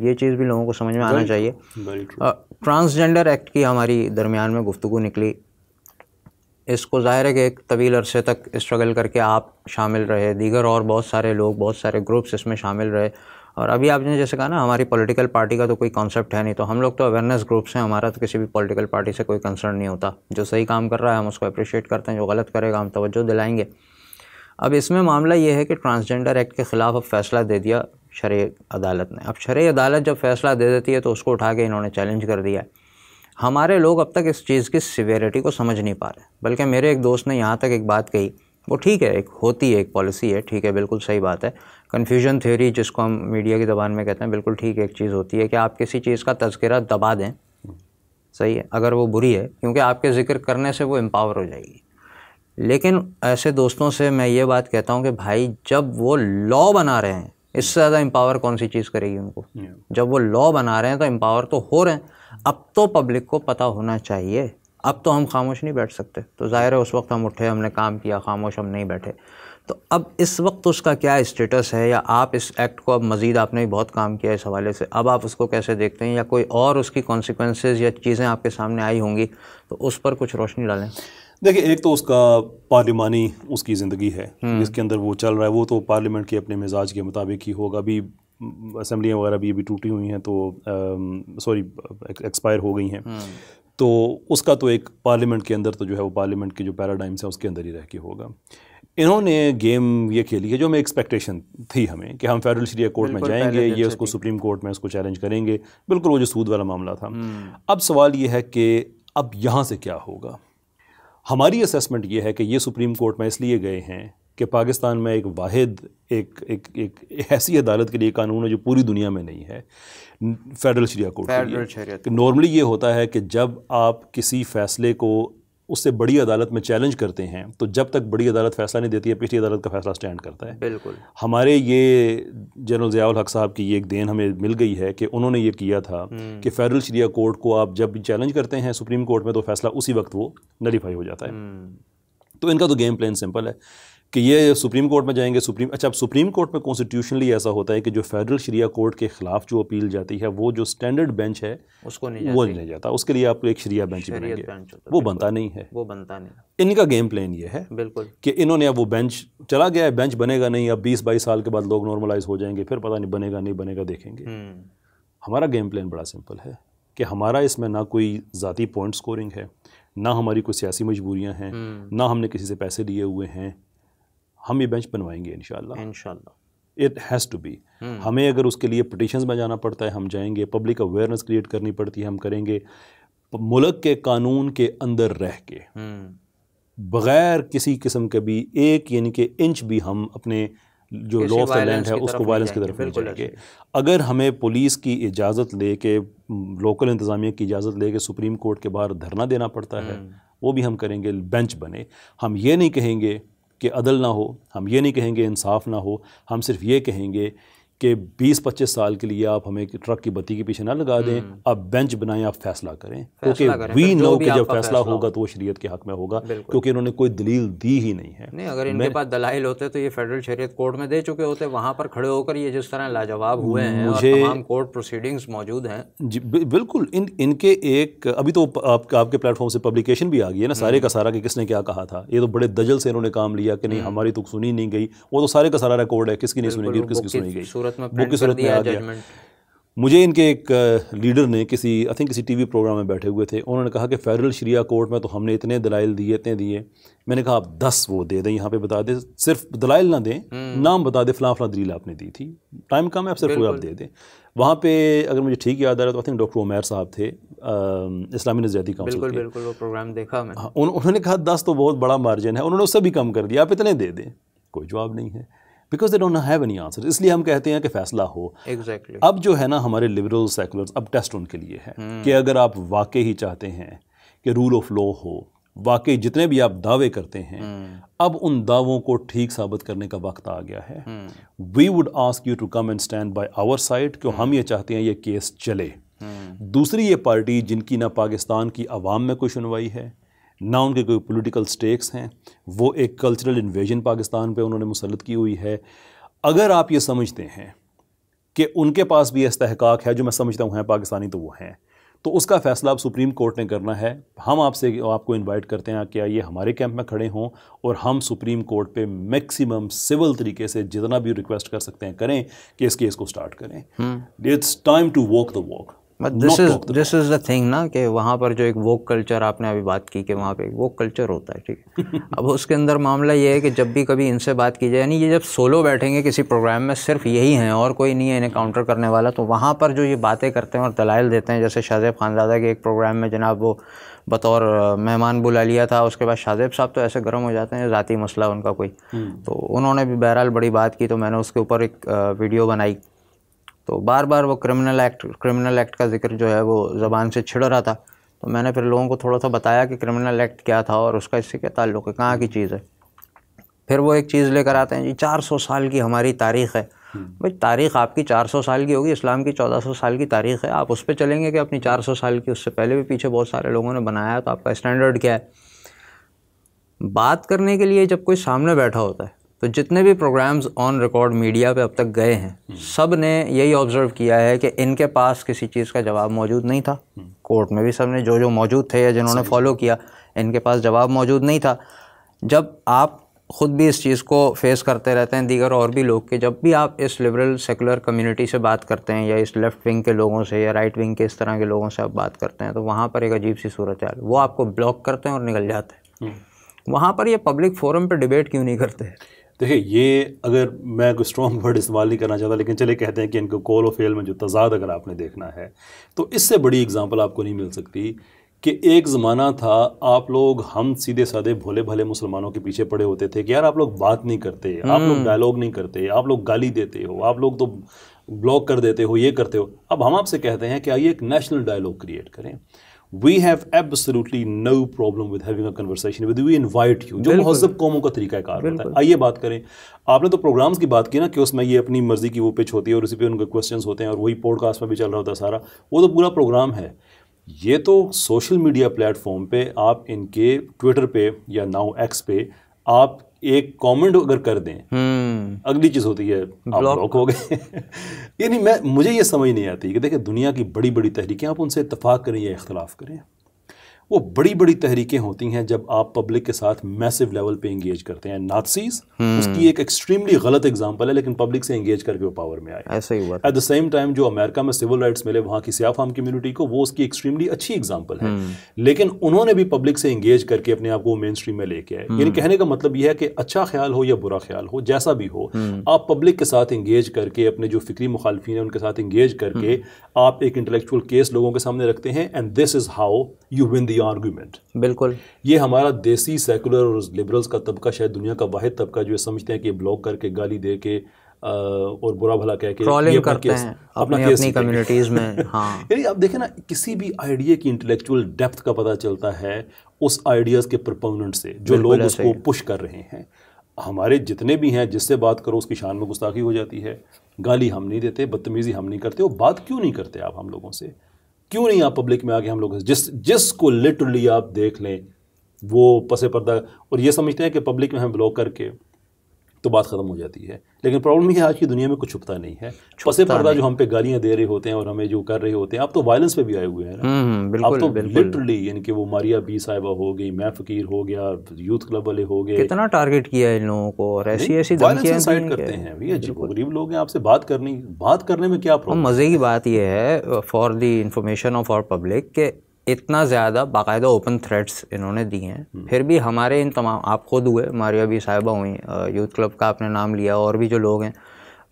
तो ये चीज़ भी लोगों को समझ में आना चाहिए ट्रांसजेंडर एक्ट की हमारी दरमियान में गुफ्तु निकली इसको ज़ाहिर है कि एक तवील अरसे तक स्ट्रगल करके आप शामिल रहे दीगर और बहुत सारे लोग बहुत सारे ग्रुप्स इसमें शामिल रहे और अभी आपने जैसे कहा ना हमारी पॉलिटिकल पार्टी का तो कोई कॉन्सेप्ट है नहीं तो हम लोग तो अवेयरनेस ग्रुप्स हैं हमारा तो किसी भी पॉलिटिकल पार्टी से कोई कंसर्न नहीं होता जो सही काम कर रहा है हम उसको अप्रिशिएट करते हैं जो गलत करेगा हम तोज्जो दिलाएंगे अब इसमें मामला ये है कि ट्रांसजेंडर एक्ट के ख़िलाफ़ अब फैसला दे दिया शरे अदालत ने अब शरय अदालत जब फैसला दे देती है तो उसको उठा के इन्होंने चैलेंज कर दिया है हमारे लोग अब तक इस चीज़ की सिवेरिटी को समझ नहीं पा रहे बल्कि मेरे एक दोस्त ने यहाँ तक एक बात कही वो ठीक है एक होती है एक पॉलिसी है ठीक है बिल्कुल सही बात है कन्फ्यूजन थ्योरी जिसको हम मीडिया की जबान में कहते हैं बिल्कुल ठीक है एक चीज़ होती है कि आप किसी चीज़ का तस्करा दबा दें सही है अगर वो बुरी है क्योंकि आपके ज़िक्र करने से वो एम्पावर हो जाएगी लेकिन ऐसे दोस्तों से मैं ये बात कहता हूँ कि भाई जब वो लॉ बना रहे हैं इससे ज़्यादा एम्पावर कौन सी चीज़ करेगी उनको जब वो लॉ बना रहे हैं तो एम्पावर तो हो रहे हैं अब तो पब्लिक को पता होना चाहिए अब तो हम खामोश नहीं बैठ सकते तो ज़ाहिर है उस वक्त हम उठे हमने काम किया खामोश हम नहीं बैठे तो अब इस वक्त उसका क्या स्टेटस है या आप इस एक्ट को अब मज़ीद आपने भी बहुत काम किया इस हवाले से अब आप उसको कैसे देखते हैं या कोई और उसकी कॉन्सिक्वेंसेज या चीज़ें आपके सामने आई होंगी तो उस पर कुछ रोशनी डालें देखिए एक तो उसका पार्लिमानी उसकी ज़िंदगी है हम्म। जिसके अंदर वो चल रहा है वो तो पार्लियामेंट के अपने मिजाज के मुताबिक ही होगा अभी असम्बलियाँ वगैरह भी अभी टूटी हुई हैं तो सॉरी एक्सपायर हो गई हैं हम्म। तो उसका तो एक पार्लियामेंट के अंदर तो जो है वो पार्लियामेंट के जो पैराडाइम्स हैं उसके अंदर ही रह के होगा इन्होंने गेम ये खेली है जो हमें एक्सपेक्टेशन थी हमें कि हम फेडरल शरिया कोर्ट में जाएंगे ये उसको सुप्रीम कोर्ट में उसको चैलेंज करेंगे बिल्कुल वो जो सूद वाला मामला था हम्म। अब सवाल ये है कि अब यहाँ से क्या होगा हमारी असेसमेंट ये है कि ये सुप्रीम कोर्ट में इसलिए गए हैं कि पाकिस्तान में एक वाद एक एक एक ऐसी अदालत के लिए कानून है जो पूरी दुनिया में नहीं है फेडरल शरिया कोर्ट फेडरल नॉर्मली ये होता है कि जब आप किसी फैसले को उससे बड़ी अदालत में चैलेंज करते हैं तो जब तक बड़ी अदालत फैसला नहीं देती है पिछली अदालत का फैसला स्टैंड करता है बिल्कुल हमारे ये जनरल जयाल हक साहब की ये एक देन हमें मिल गई है कि उन्होंने ये किया था हम्म। कि फेडरल शरिया कोर्ट को आप जब भी चैलेंज करते हैं सुप्रीम कोर्ट में तो फैसला उसी वक्त वो नलीफाई हो जाता है हम्म। तो इनका तो गेम प्लान सिंपल है कि ये सुप्रीम कोर्ट में जाएंगे सुप्रीम अच्छा अब सुप्रीम कोर्ट में कॉन्स्टिट्यूशनली ऐसा होता है कि जो फेडरल शरिया कोर्ट के खिलाफ जो अपील जाती है वो जो स्टैंडर्ड बेंच है उसको नहीं वो नहीं जाता उसके लिए आपको एक शरिया बेंच बनाएंगे वो बनता नहीं है वो बनता नहीं इनका गेम प्लान ये है बिल्कुल कि इन्होंने अब वो बेंच चला गया है बेंच बनेगा नहीं अब बीस बाईस साल के बाद लोग नॉर्मलाइज हो जाएंगे फिर पता नहीं बनेगा नहीं बनेगा देखेंगे हम्म। हमारा गेम प्लान बड़ा सिंपल है कि हमारा इसमें ना कोई ज़ाती पॉइंट स्कोरिंग है ना हमारी कोई सियासी मजबूरियाँ हैं हम्म। ना हमने किसी से पैसे लिए हुए हैं हम ये बेंच बनवाएंगे इन शाह इट हैज़ टू बी हमें अगर उसके लिए पटिशन में जाना पड़ता है हम जाएंगे पब्लिक अवेयरनेस क्रिएट करनी पड़ती है हम करेंगे मुल्क के कानून के अंदर रह के हम्म। बग़ैर किसी किस्म के भी एक यानी कि इंच भी हम अपने जो लॉ ऑफ लैंड है उसको वायलेंस की तरफ ले जाएंगे अगर हमें पुलिस की इजाज़त ले के लोकल इंतज़ामिया की इजाज़त ले के सुप्रीम कोर्ट के बाहर धरना देना पड़ता है हम्म। वो भी हम करेंगे बेंच बने हम ये नहीं कहेंगे कि अदल ना हो हम ये नहीं कहेंगे इंसाफ ना हो हम सिर्फ ये कहेंगे कि 20-25 साल के लिए आप हमें ट्रक की बत्ती के पीछे ना लगा दें हम्म। आप बेंच बनाएं आप फैसला करें क्योंकि वी नो कि जब फैसला होगा तो वो शरीयत के हक में होगा क्योंकि इन्होंने कोई दलील दी ही नहीं है नहीं अगर इनके पास दलाइल होते तो ये फेडरल शरीयत कोर्ट में दे चुके होते वहाँ पर खड़े होकर ये जिस तरह लाजवाब हुए हैं मुझे कोर्ट प्रोसीडिंग्स मौजूद हैं जी बिल्कुल इन इनके एक अभी तो आपके प्लेटफॉर्म से पब्लिकेशन भी आ गई है ना सारे हम्म। का सारा कि किसने क्या कहा था ये तो बड़े दजल से इन्होंने काम लिया कि नहीं हम्म। हमारी तो सुनी नहीं गई वो तो सारे का सारा रिकॉर्ड है किसकी नहीं सुनी गई और किसकी सुनी गई सूरत में बुक की सूरत में आ गया मुझे इनके एक लीडर ने किसी आई थिंक किसी टीवी प्रोग्राम में बैठे हुए थे उन्होंने कहा कि फेडरल शरिया कोर्ट में तो हमने इतने दलाइल दिए इतने दिए मैंने कहा आप दस वो दे दें यहाँ पे बता दें सिर्फ दलाइल ना दें हम्म। नाम बता दें फ़लाँ फ़लाँ दलील आपने दी थी टाइम कम है आप सिर्फ वो आप दे दें वहाँ पे अगर मुझे ठीक याद आ रहा है तो आई थिंक डॉक्टर उमैर साहब थे इस्लामी नजरती काउंसिल बिल्कुल बिल्कुल वो प्रोग्राम देखा मैंने हाँ, उन्होंने कहा दस तो बहुत बड़ा मार्जिन है उन्होंने उससे भी कम कर दिया आप इतने दे दें कोई जवाब नहीं है because they don't have any answer इसलिए हम कहते हैं कि फैसला हो एग्जैक्टली exactly. अब जो है ना हमारे लिबरल सेकुलर्स अब टेस्ट उनके लिए है hmm. हम्म। कि अगर आप वाकई ही चाहते हैं कि रूल ऑफ लॉ हो वाकई जितने भी आप दावे करते हैं hmm. अब उन दावों को ठीक साबित करने का वक्त आ गया है we would ask you to come and stand by our side क्यों हम हम्म। ये चाहते हैं ये केस चले दूसरी ये पार्टी जिनकी ना पाकिस्तान की आवाम में कोई सुनवाई है ना उनके कोई पॉलिटिकल स्टेक्स हैं वो एक कल्चरल इन्वेजन पाकिस्तान पे उन्होंने मुसलत की हुई है अगर आप ये समझते हैं कि उनके पास भी इसहकाक है जो मैं समझता हूँ हैं पाकिस्तानी तो वो हैं तो उसका फैसला आप सुप्रीम कोर्ट ने करना है हम आपसे आपको इनवाइट करते हैं कि आइए हमारे कैंप में खड़े हों और हम सुप्रीम कोर्ट पे मैक्सिमम सिविल तरीके से जितना भी रिक्वेस्ट कर सकते हैं करें कि इस केस को स्टार्ट करें it's time to walk the walk but this is this is the thing ना कि वहाँ पर जो एक वोक कल्चर आपने अभी बात की कि वहाँ पे वोक कल्चर होता है ठीक है अब उसके अंदर मामला ये है कि जब भी कभी इनसे बात की जाए यानी ये जब सोलो बैठेंगे किसी प्रोग्राम में सिर्फ यही हैं और कोई नहीं है इन्हें काउंटर करने वाला तो वहाँ पर जो ये बातें करते हैं और दलाइल देते हैं जैसे शाहजेब खानजादा के एक प्रोग्राम में जनाब वो बतौर मेहमान बुला लिया था उसके बाद शाहजेब साहब तो ऐसे गर्म हो जाते हैं ज़ाती मसला उनका कोई हम्म। तो उन्होंने भी बहरहाल बड़ी बात की तो मैंने उसके ऊपर एक वीडियो बनाई तो बार बार वो क्रिमिनल एक्ट क्रिमिनल एक्ट का जिक्र जो है वो ज़बान से छिड़ रहा था तो मैंने फिर लोगों को थोड़ा सा बताया कि क्रिमिनल एक्ट क्या था और उसका इससे क्या ताल्लुक है कहाँ की चीज़ है फिर वो एक चीज़ लेकर आते हैं जी 400 साल की हमारी तारीख़ है हम्म। भाई तारीख़ आपकी 400 साल की होगी इस्लाम की 1400 साल की तारीख़ है आप उस पर चलेंगे कि अपनी 400 साल की उससे पहले भी पीछे बहुत सारे लोगों ने बनाया तो आपका स्टैंडर्ड क्या है बात करने के लिए जब कोई सामने बैठा होता है तो जितने भी प्रोग्राम्स ऑन रिकॉर्ड मीडिया पे अब तक गए हैं हम्म। सब ने यही ऑब्ज़र्व किया है कि इनके पास किसी चीज़ का जवाब मौजूद नहीं था कोर्ट हम्म। में भी सब ने जो जो मौजूद थे या जिन्होंने फॉलो किया इनके पास जवाब मौजूद नहीं था जब आप ख़ुद भी इस चीज़ को फेस करते रहते हैं दीगर और भी लोग के जब भी आप इस लिबरल सेकुलर कम्युनिटी से बात करते हैं या इस लेफ़्ट विंग के लोगों से या राइट विंग के इस तरह के लोगों से आप बात करते हैं तो वहाँ पर एक अजीब सी सूरत हाल वो आपको ब्लॉक करते हैं और निकल जाते हैं हम्म। वहाँ पर ये पब्लिक फोरम पर डिबेट क्यों नहीं करते देखिए ये अगर मैं कोई स्ट्रॉन्ग वर्ड इस्तेमाल नहीं करना चाहता लेकिन चले कहते हैं कि इनको कॉल ऑफ फेल में जो तजाद अगर आपने देखना है तो इससे बड़ी एग्जांपल आपको नहीं मिल सकती कि एक ज़माना था आप लोग हम सीधे साधे भोले भले मुसलमानों के पीछे पड़े होते थे कि यार आप लोग बात नहीं करते आप लोग डायलॉग हम्म। नहीं करते आप लोग गाली देते हो आप लोग तो ब्लॉक कर देते हो ये करते हो अब हम आपसे कहते हैं कि आइए एक नेशनल डायलॉग क्रिएट करें we have no no problem having a conversation with you. We invite you. जो महजब कौमों का तरीका कार होता है आइए बात करें आपने तो प्रोग्राम्स की बात की ना कि उसमें ये अपनी मर्जी की वो पिच होती है और उसी पे उनके क्वेश्चन होते हैं और वही पॉडकास्ट में भी चल रहा होता है सारा वो तो पूरा प्रोग्राम है ये तो सोशल मीडिया प्लेटफॉर्म पे आप इनके ट्विटर पे या नाउ एक्स पे आप एक कमेंट अगर कर दें हम्म। अगली चीज़ होती है आप ब्लॉक हो गए यानी मैं मुझे ये समझ नहीं आती कि देखिए दुनिया की बड़ी बड़ी तहरीकें आप उनसे इतफाक़ करें या इख्तलाफ करें वो बड़ी बड़ी तहरीकें होती हैं जब आप पब्लिक के साथ मैसिव लेवल पे इंगेज करते हैं नाथसीज हम्म। उसकी एक एक्सट्रीमली गलत एग्जांपल है लेकिन पब्लिक से इंगेज करके वो पावर में आए ऐसे ही हुआ एट द सेम टाइम जो अमेरिका में सिविल राइट्स मिले वहाँ की सियाफ कम्युनिटी को वो उसकी एक्सट्रीमली अच्छी एग्जाम्पल है हम्म। लेकिन उन्होंने भी पब्लिक से इंगेज करके अपने आप को मेन स्ट्रीम में लेके आए यानी हम्म। कहने का मतलब यह है कि अच्छा ख्याल हो या बुरा ख्याल हो जैसा भी हो आप पब्लिक के साथ इंगेज करके अपने जो फिक्री मुखालफी हैं उनके साथ इंगेज करके आप एक इंटेलेक्चुअल केस लोगों के सामने रखते हैं and this is how you win the the argument बिल्कुल ये हमारा देसी सेकुलर और लिबरल्स का तबका शायद दुनिया का वाद तबका जो है समझते हैं कि ब्लॉक करके गाली दे के और बुरा भला कह के ये करते हैं अपना अपनी, अपनी कम्युनिटीज़ में हाँ यानी आप देखें ना किसी भी आइडिया की इंटेलेक्चुअल डेप्थ का पता चलता है उस आइडियाज़ के प्रपोनेंट से जो लोग उसको पुश कर रहे हैं हमारे जितने भी हैं जिससे बात करो उसकी शान में गुस्ताखी हो जाती है गाली हम नहीं देते बदतमीज़ी हम नहीं करते वो बात क्यों नहीं करते आप हम लोगों से क्यों नहीं आप पब्लिक में आके हम लोग जिस जिसको लिटरली आप देख लें वो पसे पर्दा और ये समझते हैं कि पब्लिक में हम ब्लॉक करके तो बात ख़त्म हो जाती है लेकिन प्रॉब्लम यह है आज की दुनिया में कुछ छुपता नहीं है पसे पर्दा जो हम पे गालियाँ दे रहे होते हैं और हमें जो कर रहे होते हैं आप तो वायलेंस पे भी आए हुए हैं ना आप हम्म, हम्म, तो लिटरली यानी कि वो मारिया बी साहिबा हो गई मैं फकीर हो गया यूथ क्लब वाले हो गए कितना टारगेट किया है इन लोगों को और ऐसी ऐसी वायलेंस करते हैं भैया गरीब लोग हैं आपसे बात करनी बात करने में क्या प्रॉब्लम मज़े की बात यह है for the information of our public के इतना ज़्यादा बाकायदा ओपन थ्रेट्स इन्होंने दिए हैं हम्म। फिर भी हमारे इन तमाम आप खुद हुए हमारी अभी साहिबा हुई यूथ क्लब का आपने नाम लिया और भी जो लोग हैं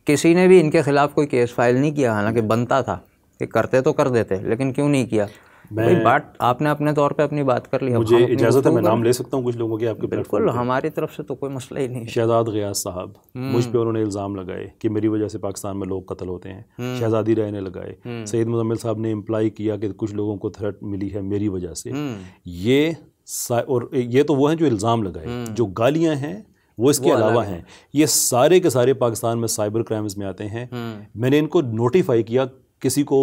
किसी ने भी इनके खिलाफ कोई केस फाइल नहीं किया हालांकि बनता था कि करते तो कर देते लेकिन क्यों नहीं किया मैं बात आपने अपने तौर पे अपनी बात कर ली मुझे इजाज़त है मैं नाम ले सकता हूँ कुछ लोगों के आपके बिल्कुल हमारी तरफ से तो कोई मसला ही नहीं शहजाद गयाज साहब हम्म। मुझ पे उन्होंने इल्ज़ाम लगाए कि मेरी वजह से पाकिस्तान में लोग कत्ल होते हैं हम्म। शहजादी राय ने लगाए हम्म। सैद मुजम्मिल साहब ने इम्प्लाई किया कि कुछ लोगों को थ्रेट मिली है मेरी वजह से ये और ये तो वो हैं जो इल्ज़ाम लगाए जो गालियाँ हैं वो इसके वो अलावा हैं ये सारे के सारे पाकिस्तान में साइबर क्राइम्स में आते हैं मैंने इनको नोटिफाई किया किसी को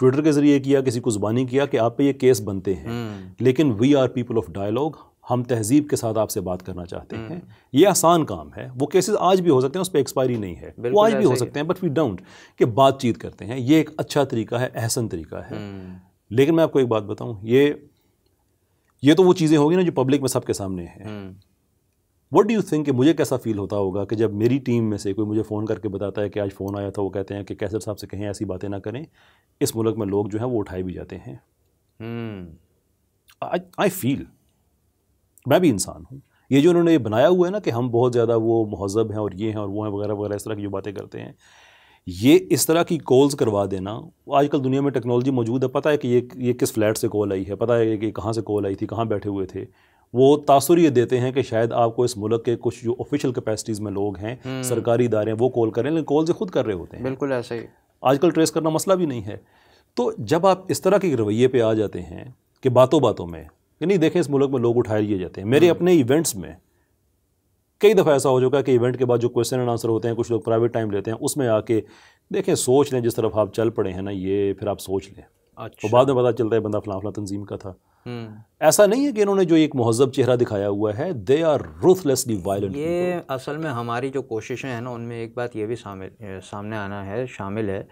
ट्विटर के जरिए किया किसी को जुबानी किया कि आप पे ये केस बनते हैं हम्म। लेकिन we are people of dialogue हम तहजीब के साथ आपसे बात करना चाहते हम्म। हैं ये आसान काम है वो केसेस आज भी हो सकते हैं उस पर एक्सपायरी नहीं है वो आज भी हो सकते हैं बट वी डोंट कि बातचीत करते हैं ये एक अच्छा तरीका है अहसन तरीका है हम्म। लेकिन मैं आपको एक बात बताऊं ये ये तो वो चीज़ें होगी ना जो पब्लिक में सबके सामने हैं वट डू यू थिंक कि मुझे कैसा फील होता होगा कि जब मेरी टीम में से कोई मुझे फ़ोन करके बताता है कि आज फ़ोन आया था वो कहते हैं कि कैसर साहब से कहें ऐसी बातें ना करें इस मुल्क में लोग जो हैं वो उठाए भी जाते हैं आई हम्म। फील मैं भी इंसान हूँ ये जो उन्होंने बनाया हुआ है ना कि हम बहुत ज़्यादा वो महजब हैं और ये हैं और वो हैं वगैरह वगैरह इस तरह की जो बातें करते हैं ये इस तरह की कॉल्स करवा देना आजकल दुनिया में टेक्नोलॉजी मौजूद है पता है कि ये ये किस फ्लैट से कॉल आई है पता है कि कहाँ से कॉल आई थी कहाँ बैठे हुए थे वो तासुर ये देते हैं कि शायद आपको इस मुल्क के कुछ जो ऑफिशियल कैपेसिटीज़ में लोग हैं हम्म। सरकारी इदारे हैं वो कॉल करें लेकिन कॉल से खुद कर रहे होते हैं बिल्कुल ऐसे ही आजकल ट्रेस करना मसला भी नहीं है तो जब आप इस तरह के रवैये पर आ जाते हैं कि बातों बातों में नहीं देखें इस मुल्क में लोग उठा लिए जाते हैं मेरे हम्म। अपने इवेंट्स में कई दफ़ा ऐसा हो चुका है कि इवेंट के बाद जो क्वेश्चन एंड आंसर होते हैं कुछ लोग प्राइवेट टाइम लेते हैं उसमें आके देखें सोच लें जिस तरफ आप चल पड़े हैं ना ये फिर आप सोच लें अच्छा। और बाद में पता चलता है बंदा फला फला तंजीम का था हम्म। ऐसा नहीं है कि इन्होंने जो एक महजब चेहरा दिखाया हुआ है दे आर रूथलेसली वायलेंट ये असल में हमारी जो कोशिशें हैं ना उनमें एक बात ये भी शामिल सामने आना है शामिल है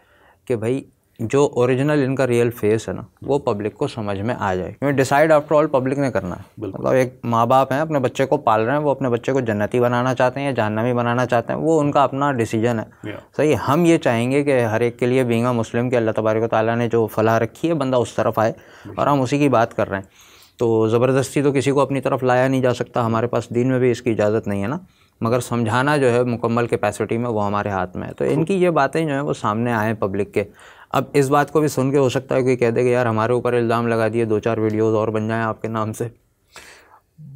कि भाई जो ओरिजिनल इनका रियल फेस है ना वो पब्लिक को समझ में आ जाए क्योंकि डिसाइड आफ्टर ऑल पब्लिक ने करना है मतलब एक माँ बाप हैं अपने बच्चे को पाल रहे हैं वो अपने बच्चे को जन्नती बनाना चाहते हैं या जहनवी बनाना चाहते हैं वो उनका अपना डिसीजन है सही तो हम ये चाहेंगे कि हर एक के लिए बींगा मुस्लिम के अल्लाह तबारक ताली ने जो फलाह रखी है बंदा उस तरफ आए और हम उसी की बात कर रहे हैं तो ज़बरदस्ती तो किसी को अपनी तरफ लाया नहीं जा सकता हमारे पास दिन में भी इसकी इजाज़त नहीं है ना मगर समझाना जो है मुकम्मल कैपेसिटी में वो हमारे हाथ में है तो इनकी ये बातें जो हैं वो सामने आएँ पब्लिक के अब इस बात को भी सुन के हो सकता है कि कह दे कि यार हमारे ऊपर इल्ज़ाम लगा दिए दो चार वीडियोज़ और बन जाएँ आपके नाम से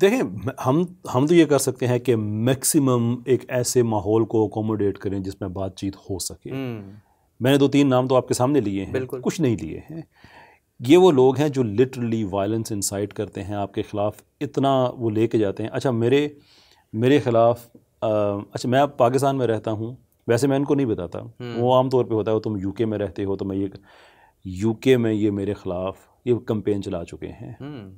देखें हम हम तो ये कर सकते हैं कि मैक्सिमम एक ऐसे माहौल को अकोमोडेट करें जिसमें बातचीत हो सके हम्म। मैंने दो तीन नाम तो आपके सामने लिए हैं कुछ नहीं लिए हैं ये वो लोग हैं जो लिटरली वायलेंस इंसाइट करते हैं आपके ख़िलाफ़ इतना वो लेके जाते हैं अच्छा मेरे मेरे ख़िलाफ़ अच्छा मैं अब पाकिस्तान में रहता हूँ वैसे मैं इनको नहीं बताता हम्म। वो आमतौर पे होता है तुम यूके में रहते हो तो मैं ये यूके में ये मेरे ख़िलाफ़ ये कंपेन चला चुके हैं हम्म।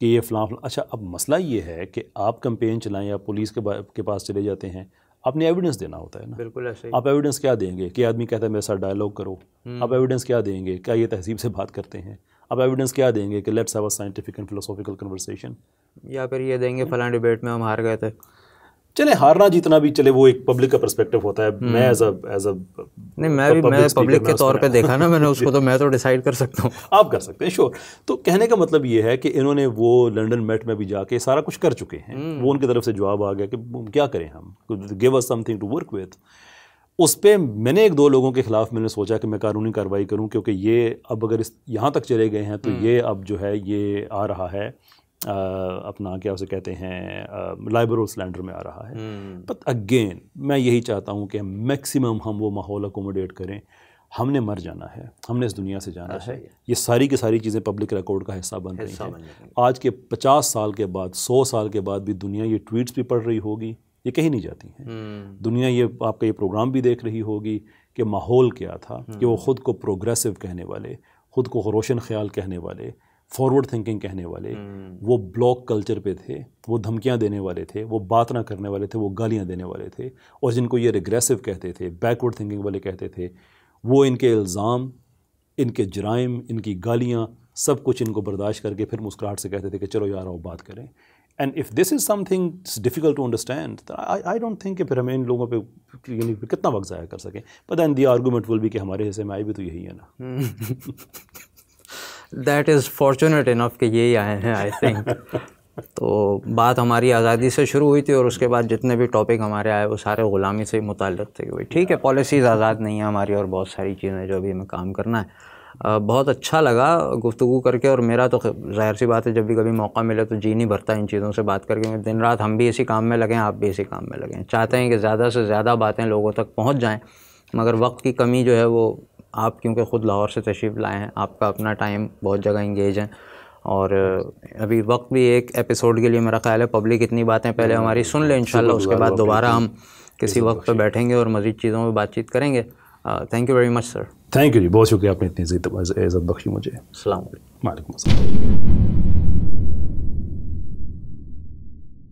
कि ये फलां अच्छा अब मसला ये है कि आप कंपेन चलाएं या पुलिस के, के पास चले जाते हैं आपने एविडेंस देना होता है ना बिल्कुल ऐसे आप एविडेंस क्या देंगे कि आदमी कहता है मेरे साथ डायलॉग करो हम्म। आप एविडेंस क्या देंगे क्या ये तहजीब से बात करते हैं आप एविडेंस क्या देंगे कि let's have a scientific and philosophical conversation या फिर ये देंगे फलां डिबेट में हम हार गए थे चले हारना जीतना भी चले वो एक पब्लिक का परस्पेक्टिव होता है हम्म। मैं एज एज अ नहीं मैं भी मैं पब्लिक के तौर पे देखा ना मैंने उसको तो मैं तो डिसाइड कर सकता हूँ आप कर सकते हैं श्योर तो कहने का मतलब ये है कि इन्होंने वो लंदन मेट में भी जाके सारा कुछ कर चुके हैं हम्म। वो उनकी तरफ से जवाब आ गया कि क्या करें हम give us something to work with उस पर मैंने एक दो लोगों के ख़िलाफ़ मैंने सोचा कि मैं कानूनी कार्रवाई करूँ क्योंकि ये अब अगर इस यहाँ तक चले गए हैं तो हम्म। ये अब जो है ये आ रहा है अपना क्या उसे कहते हैं लाइब्रो सिलेंडर में आ रहा है बट हम्म। अगेन मैं यही चाहता हूँ कि मैक्सिमम हम वो माहौल अकोमोडेट करें हमने मर जाना है हमने इस दुनिया से जाना अच्छा, है ये सारी की सारी चीज़ें पब्लिक रिकॉर्ड का हिस्सा बन रही हैं आज के पचास साल के बाद सौ साल के बाद भी दुनिया ये ट्वीट्स भी पढ़ रही होगी ये कहीं नहीं जाती हैं हम्म। दुनिया ये आपका ये प्रोग्राम भी देख रही होगी कि माहौल क्या था कि हम्म। वो ख़ुद को प्रोग्रेसिव कहने वाले ख़ुद को रोशन ख्याल कहने वाले फॉरवर्ड थिंकिंग कहने वाले हम्म। वो ब्लॉक कल्चर पे थे वो धमकियां देने वाले थे वो बात ना करने वाले थे वो गालियां देने वाले थे और जिनको ये रिग्रेसिव कहते थे बैकवर्ड थिंकिंग वाले कहते थे वो इनके इल्ज़ाम इनके जराइम इनकी गालियाँ सब कुछ इनको बर्दाश्त करके फिर मुस्कुराहट से कहते थे कि चलो यार आओ बात करें and if this is something difficult to understand I don't think कि फिर हमें इन लोगों पे यानी कितना वक्त ज़ाया कर सकें पता एंड दी आर्गूमेंट विल भी कि हमारे हिस्से में आई भी तो यही है ना हम्म। दैट इज़ फॉर्चुनेट इनफ कि यही आए हैं आई थिंक तो बात हमारी आज़ादी से शुरू हुई थी और उसके बाद जितने भी टॉपिक हमारे आए वो सारे ग़ुलामी से ही मुतल थे हुई ठीक है पॉलिसीज़ आज़ाद नहीं है हमारी और बहुत सारी चीज़ें जो भी हमें काम करना है बहुत अच्छा लगा गुफ्तु करके और मेरा तो जाहिर सी बात है जब भी कभी मौका मिले तो जी नहीं भरता इन चीज़ों से बात करके दिन रात हम भी इसी काम में लगें आप भी इसी काम में लगें चाहते हैं कि ज़्यादा से ज़्यादा बातें लोगों तक पहुँच जाएँ मगर वक्त की कमी जो है वो आप क्योंकि ख़ुद लाहौर से तशरीफ़ लाए हैं आपका अपना टाइम बहुत जगह इंगेज है और अभी वक्त भी एक एपिसोड के लिए मेरा ख्याल है पब्लिक इतनी बातें पहले हम्म। हमारी सुन लें इन उसके बाद दोबारा हम किसी वक्त पर बैठेंगे और मज़ीद चीज़ों पर बातचीत करेंगे thank you very much sir thank you जी बहुत शुक्रिया आपने इतनी इज़्ज़त बख्शी मुझे वाईक